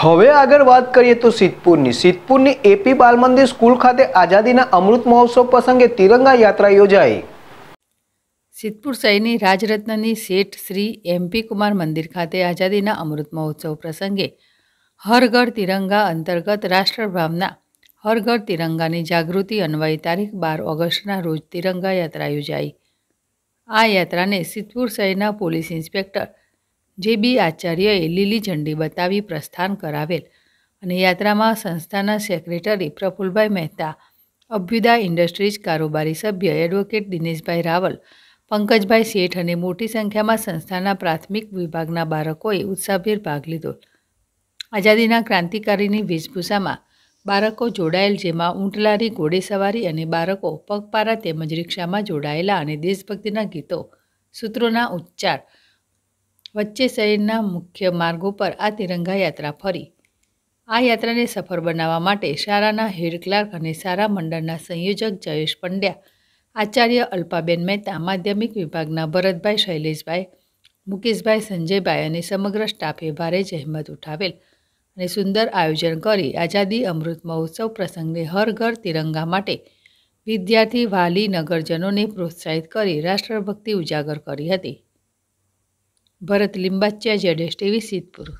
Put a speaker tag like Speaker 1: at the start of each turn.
Speaker 1: હવે આગળ વાત કરીએ તો સિદ્ધપુરની સિદ્ધપુરની એપી બાલમંદિર સ્કૂલ ખાતે આઝાદીના અમૃત મહોત્સવ પ્રસંગે તિરંગા યાત્રા યોજાઈ
Speaker 2: સિદ્ધપુર શહેરની રાજરત્નની શેઠ શ્રી એમપી કુમાર મંદિર ખાતે આઝાદીના અમૃત મહોત્સવ પ્રસંગે હર ઘર તિરંગા અંતર્ગત રાષ્ટ્રભાવના હર તિરંગાની જાગૃતિ અન્વયે તારીખ બાર ઓગસ્ટના રોજ તિરંગા યાત્રા યોજાઈ આ યાત્રાને સિદ્ધપુર શહેરના પોલીસ ઇન્સ્પેક્ટર જે બી આચાર્યએ લીલી ઝંડી બતાવી પ્રસ્થાન કરાવેલ અને યાત્રામાં સંસ્થાના સેક્રેટરી પ્રફુલભાઈ મહેતા અભ્યુદા ઇન્ડસ્ટ્રીઝ કારોબારી સભ્ય એડવોકેટ દિનેશભાઈ રાવલ પંકજભાઈ શેઠ અને મોટી સંખ્યામાં સંસ્થાના પ્રાથમિક વિભાગના બાળકોએ ઉત્સાહભેર ભાગ લીધો આઝાદીના ક્રાંતિકારીની વેશભૂષામાં બાળકો જોડાયેલ જેમાં ઊંટલારી ઘોડેસવારી અને બાળકો પગપારા તેમજ રિક્ષામાં જોડાયેલા અને દેશભક્તિના ગીતો સૂત્રોના ઉચ્ચાર વચ્ચે શહેરના મુખ્ય માર્ગો પર આ તિરંગા યાત્રા ફરી આ યાત્રાને સફળ બનાવવા માટે શાળાના હેડ ક્લાર્ક અને શાળા મંડળના સંયોજક જયેશ પંડ્યા આચાર્ય અલ્પાબેન મહેતા માધ્યમિક વિભાગના ભરતભાઈ શૈલેષભાઈ મુકેશભાઈ સંજયભાઈ અને સમગ્ર સ્ટાફે ભારે જહેમત ઉઠાવેલ અને સુંદર આયોજન કરી આઝાદી અમૃત મહોત્સવ પ્રસંગે હર ઘર તિરંગા માટે વિદ્યાર્થી વાલી નગરજનોને પ્રોત્સાહિત કરી રાષ્ટ્રભક્તિ ઉજાગર કરી હતી ભરત લિંબાચિયા જેડેશ ટીવી સિદ્ધપુર